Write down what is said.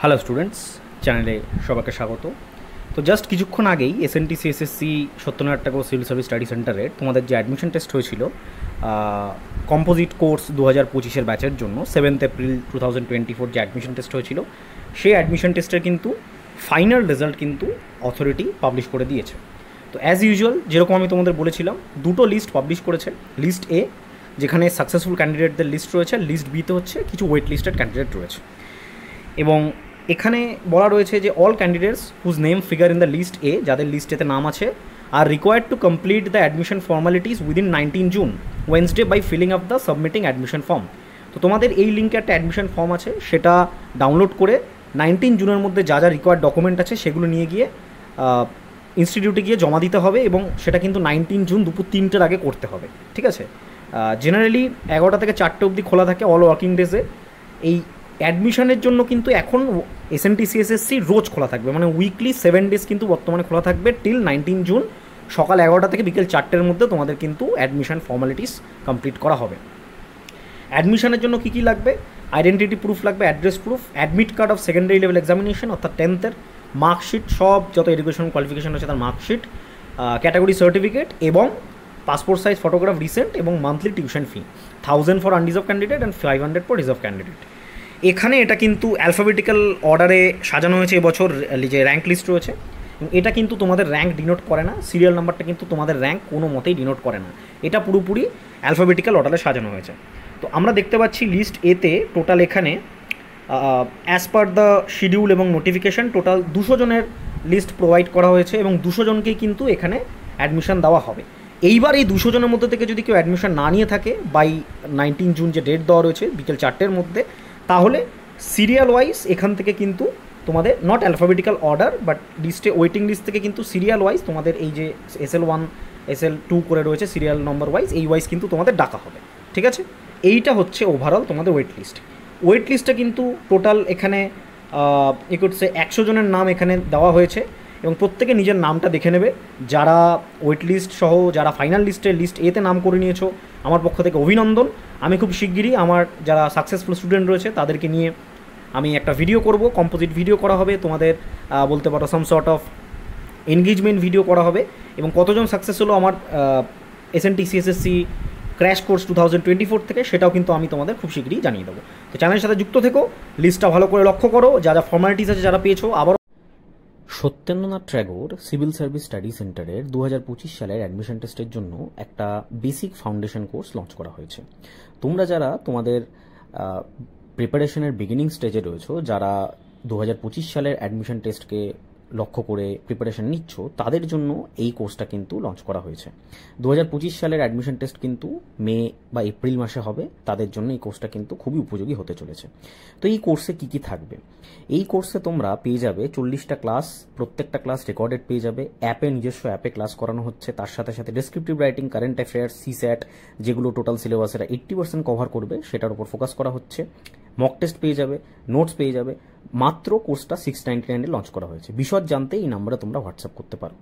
hello students চ্যানেলে সবাইকে স্বাগত তো জাস্ট কিছুক্ষণ আগেই S C Satyanarayan Thakur civil service study সেন্টারের তোমাদের যে অ্যাডমিশন টেস্ট হয়েছিল কম্পোজিট কোর্স দু হাজার পঁচিশের ব্যাচের জন্য seventh April two thousand twenty four যে অ্যাডমিশন টেস্ট হয়েছিল সেই অ্যাডমিশন টেস্টের কিন্তু ফাইনাল রেজাল্ট কিন্তু অথরিটি পাবলিশ করে দিয়েছে তো অ্যাজ ইউজুয়াল যেরকম আমি তোমাদের বলেছিলাম দুটো লিস্ট পাবলিশ করেছে লিস্ট এ যেখানে সাকসেসফুল ক্যান্ডিডেটদের লিস্ট রয়েছে লিস্ট বিতে হচ্ছে কিছু ওয়েট লিস্টেড ক্যান্ডিডেট রয়েছে এবং এখানে বলা রয়েছে যে all candidates whose name figure in the list A যাদের লিস্ট এতে নাম আছে আর required to complete the admission formalities within nineteen June Wednesday by filling up the submitting admission form তো তোমাদের এই লিঙ্কে একটা অ্যাডমিশন ফর্ম আছে সেটা ডাউনলোড করে নাইনটিন জুনের মধ্যে যা যা রিকোয়ার্ড ডকুমেন্ট আছে সেগুলো নিয়ে গিয়ে ইনস্টিটিউটে গিয়ে জমা দিতে হবে এবং সেটা কিন্তু নাইনটিন জুন দুপুর তিনটের আগে করতে হবে ঠিক আছে জেনারেলি এগারোটা থেকে চারটে অবধি খোলা থাকে অল ওয়ার্কিং ডেজে এই অ্যাডমিশনের জন্য কিন্তু এখন এসএনটিসিএসএসসি রোজ খোলা থাকবে মানে উইকলি সেভেন ডেজ কিন্তু বর্তমানে খোলা থাকবে টিল নাইনটিন জুন সকাল এগারোটা থেকে বিকেল চারটের মধ্যে তোমাদের কিন্তু অ্যাডমিশন ফর্মালিটিস কমপ্লিট করা হবে অ্যাডমিশনের জন্য কী কী লাগবে আইডেন্টিটি প্রুফ লাগবে address proof admit card of secondary level examination অর্থাৎ টেন্থের মার্কশিট সব যত এডুকেশন কোয়ালিফিকেশন আছে তার মার্কশিট ক্যাটাগরি সার্টিফিকেট এবং পাসপোর্ট সাইজ ফটোগ্রাফ রিসেন্ট এবং monthly tuition fee thousand for unreserved candidate and five hundred for reserved candidate এখানে এটা কিন্তু অ্যালফাবেটিক্যাল অর্ডারে সাজানো হয়েছে এবছর যে র্যাঙ্ক লিস্ট রয়েছে এটা কিন্তু তোমাদের র্যাঙ্ক ডিনোট করে না সিরিয়াল নাম্বারটা কিন্তু তোমাদের র্যাঙ্ক কোনো মতেই ডিনোট করে না এটা পুরোপুরি অ্যালফাবেটিক্যাল অর্ডারে সাজানো হয়েছে তো আমরা দেখতে পাচ্ছি লিস্ট এতে টোটাল এখানে অ্যাজ পার দ্য শিডিউল এবং নোটিফিকেশান টোটাল দুশো জনের লিস্ট প্রোভাইড করা হয়েছে এবং দুশো জনকেই কিন্তু এখানে অ্যাডমিশান দেওয়া হবে এইবার এই দুশো জনের মধ্যে থেকে যদি কেউ অ্যাডমিশন না নিয়ে থাকে বাই নাইনটিন জুন যে ডেট দেওয়া রয়েছে বিকেল চারটের মধ্যে তাহলে সিরিয়াল ওয়াইজ এখান থেকে কিন্তু তোমাদের নট অ্যালফাবেটিক্যাল অর্ডার বাট লিস্টে ওয়েটিং লিস্ট থেকে কিন্তু সিরিয়াল ওয়াইজ তোমাদের এই যে S L one S L two করে রয়েছে সিরিয়াল নম্বর ওয়াইজ এই ওয়াইজ কিন্তু তোমাদের ডাকা হবে ঠিক আছে এইটা হচ্ছে ওভারঅল তোমাদের ওয়েট লিস্ট ওয়েট লিস্টটা কিন্তু টোটাল এখানে ইকুড সে একশো জনের নাম এখানে দেওয়া হয়েছে এবং প্রত্যেকে নিজের নামটা দেখে নেবে যারা ওয়েট লিস্ট সহ যারা ফাইনাল লিস্টে লিস্ট এতে নাম করে নিয়েছো আমার পক্ষ থেকে অভিনন্দন আমি খুব শিগগিরই আমার যারা সাকসেসফুল স্টুডেন্ট রয়েছে তাদেরকে নিয়ে আমি একটা ভিডিও করব কম্পোজিট ভিডিও করা হবে তোমাদের বলতে পারো some sort of engagement video করা হবে এবং কতজন সাকসেস হলো আমার S CSSC crash course two thousand twenty four থেকে সেটাও কিন্তু আমি তোমাদের খুব শীঘ্রই জানিয়ে দেবো তো চ্যানেলের সাথে যুক্ত থেকো লিস্টটা ভালো করে লক্ষ্য করো যা যা ফর্মালিটিস আছে যারা পেয়েছো আবার Satyendranath Tagore civil service study সেন্টারের দু সালের অ্যাডমিশন টেস্টের জন্য একটা বেসিক ফাউন্ডেশন কোর্স লঞ্চ করা হয়েছে তোমরা যারা তোমাদের প্রিপারেশনের বিগিনিং স্টেজে রয়েছে যারা দু সালের অ্যাডমিশন টেস্টকে লক্ষ্য করে প্রিপারেশন নিচ্ছ তাদের জন্য এই কোর্সটা কিন্তু লঞ্চ করা হয়েছে দু সালের অ্যাডমিশন টেস্ট কিন্তু মে বা এপ্রিল মাসে হবে তাদের জন্য এই কোর্সটা কিন্তু খুবই উপযোগী হতে চলেছে তো এই কোর্সে কি কি থাকবে এই কোর্সে তোমরা পেয়ে যাবে চল্লিশটা ক্লাস প্রত্যেকটা ক্লাস রেকর্ডেড পেয়ে যাবে অ্যাপে নিজস্ব অ্যাপে ক্লাস করানো হচ্ছে তার সাথে সাথে descriptive writing current affairs CSAT যেগুলো টোটাল সিলেবাসের এইটটি পার্সেন্ট কভার করবে সেটার উপর ফোকাস করা হচ্ছে মক টেস্ট পেয়ে যাবে নোটস পেয়ে যাবে মাত্র কোর্সটা সিক্স নাইনটি নাইনে লঞ্চ করা হয়েছে বিশদ জানতে এই নাম্বারে তোমরা হোয়াটসঅ্যাপ করতে পারো